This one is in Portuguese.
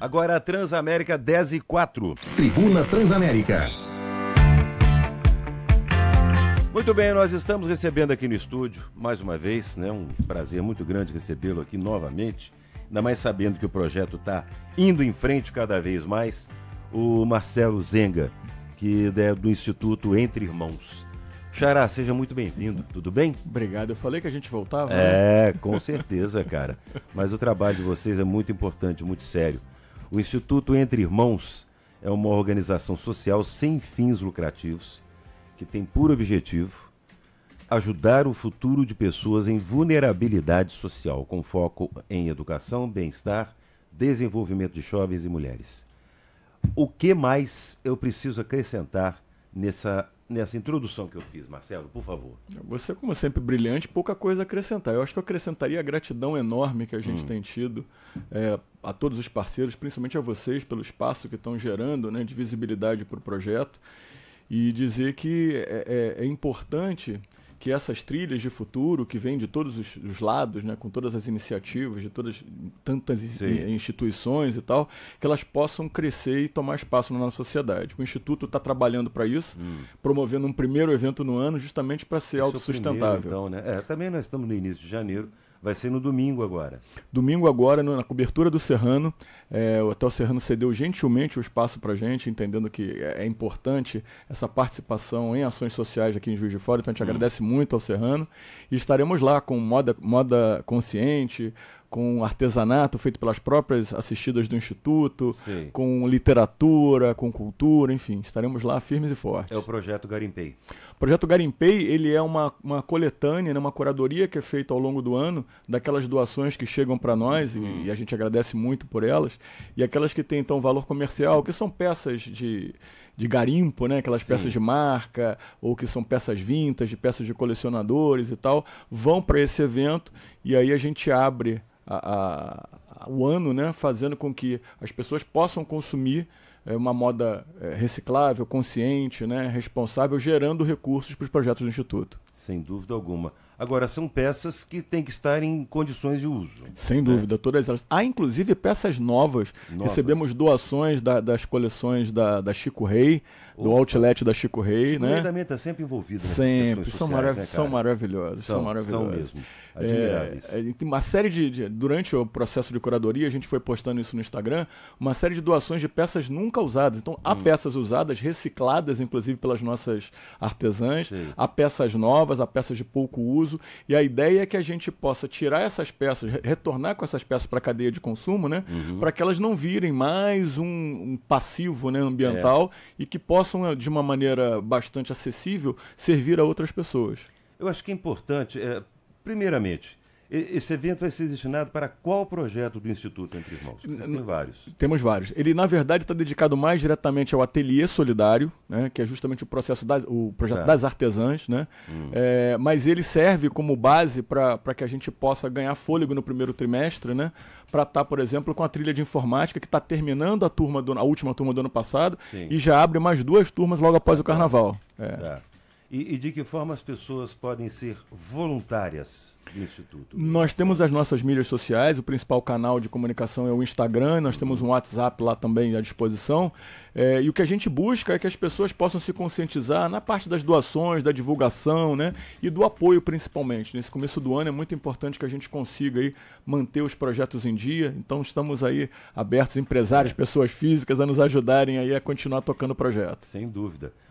Agora Transamérica 10 e 4. Tribuna Transamérica. Muito bem, nós estamos recebendo aqui no estúdio, mais uma vez, né? Um prazer muito grande recebê-lo aqui novamente. Ainda mais sabendo que o projeto está indo em frente cada vez mais. O Marcelo Zenga, que é do Instituto Entre Irmãos. Xará, seja muito bem-vindo, tudo bem? Obrigado, eu falei que a gente voltava. Né? É, com certeza, cara. Mas o trabalho de vocês é muito importante, muito sério. O Instituto Entre Irmãos é uma organização social sem fins lucrativos que tem por objetivo ajudar o futuro de pessoas em vulnerabilidade social, com foco em educação, bem-estar, desenvolvimento de jovens e mulheres. O que mais eu preciso acrescentar nessa nessa introdução que eu fiz, Marcelo, por favor. Você, como sempre, brilhante, pouca coisa a acrescentar. Eu acho que eu acrescentaria a gratidão enorme que a gente hum. tem tido é, a todos os parceiros, principalmente a vocês, pelo espaço que estão gerando né, de visibilidade para o projeto. E dizer que é, é, é importante que essas trilhas de futuro que vêm de todos os, os, lados, né, com todas as iniciativas de todas tantas Sim. instituições e tal, que elas possam crescer e tomar espaço na nossa sociedade. O instituto está trabalhando para isso, hum. promovendo um primeiro evento no ano justamente para ser Esse é autossustentável. primeiro, então, né? É, também nós estamos no início de janeiro. Vai ser no domingo agora. Domingo agora, na cobertura do Serrano. É, o Hotel Serrano cedeu gentilmente o espaço para a gente, entendendo que é, é, importante essa participação em ações sociais aqui em Juiz de Fora. Então a gente hum. agradece muito ao Serrano. E estaremos lá com moda, moda consciente, com artesanato feito pelas próprias assistidas do Instituto, Sim. com literatura, com cultura, enfim, estaremos lá firmes e fortes. É o Projeto Garimpei. O Projeto Garimpei, ele é uma, uma coletânea, né, uma curadoria que é feita ao longo do ano, daquelas doações que chegam para nós, hum. e, uhum. e a gente agradece muito por elas, e aquelas que têm, então, valor comercial, que são peças de de garimpo, né? Aquelas Sim. peças de marca, ou que são peças vintas, de peças de colecionadores e tal, vão para esse evento e aí a gente abre a, a, a, o ano, né? Fazendo com que as pessoas possam consumir é, uma moda é, reciclável, consciente, né, responsável, gerando recursos para os projetos do Instituto. Sem dúvida alguma. Agora, são peças que têm que estar em condições de uso. Sem né? dúvida, todas elas. Há, inclusive, peças novas. novas. Recebemos doações da, das coleções da, da Chico Rei, Opa. do outlet da Chico Rei. Chico né? também está sempre envolvido Sempre. São, sociais, marav né, são, maravilhosos, são, são maravilhosos. São mesmo. É, Admiráveis. É, tem uma série de, de... Durante o processo de curadoria, a gente foi postando isso no Instagram, uma série de doações de peças nunca nunca usadas. Então, há hum. peças usadas, recicladas, inclusive, pelas nossas artesãs, Sim. há peças novas, há peças de pouco uso. E a ideia é que a gente possa tirar essas peças, retornar com essas peças para a cadeia de consumo, né? Uhum. Para que elas não virem mais um, um passivo né, ambiental é. e que possam, eh, de uma maneira bastante acessível, servir a outras pessoas. Eu acho que é importante, é, primeiramente, esse evento vai ser destinado para qual projeto do Instituto Entre Irmãos? Existem vários. Temos vários. Ele, na verdade, está dedicado mais diretamente ao ateliê solidário, né, que é justamente o processo das, o projeto tá. das artesãs, né? Hum. É, mas ele serve como base para que a gente possa ganhar fôlego no primeiro trimestre, né? Para estar, tá, por exemplo, com a trilha de informática que está terminando a turma do, a última turma do ano passado Sim. e já abre mais duas turmas logo após tá. o carnaval. É. Tá. E, e, de que forma as pessoas podem ser voluntárias no Instituto? Nós temos as nossas mídias sociais, o principal canal de comunicação é o Instagram, nós temos um WhatsApp lá também à disposição. É, e o que a gente busca é que as pessoas possam se conscientizar na parte das doações, da divulgação né, e do apoio principalmente. Nesse começo do ano é muito importante que a gente consiga aí manter os projetos em dia, então estamos aí abertos, empresários, pessoas físicas, a nos ajudarem aí a continuar tocando o projeto. Sem dúvida.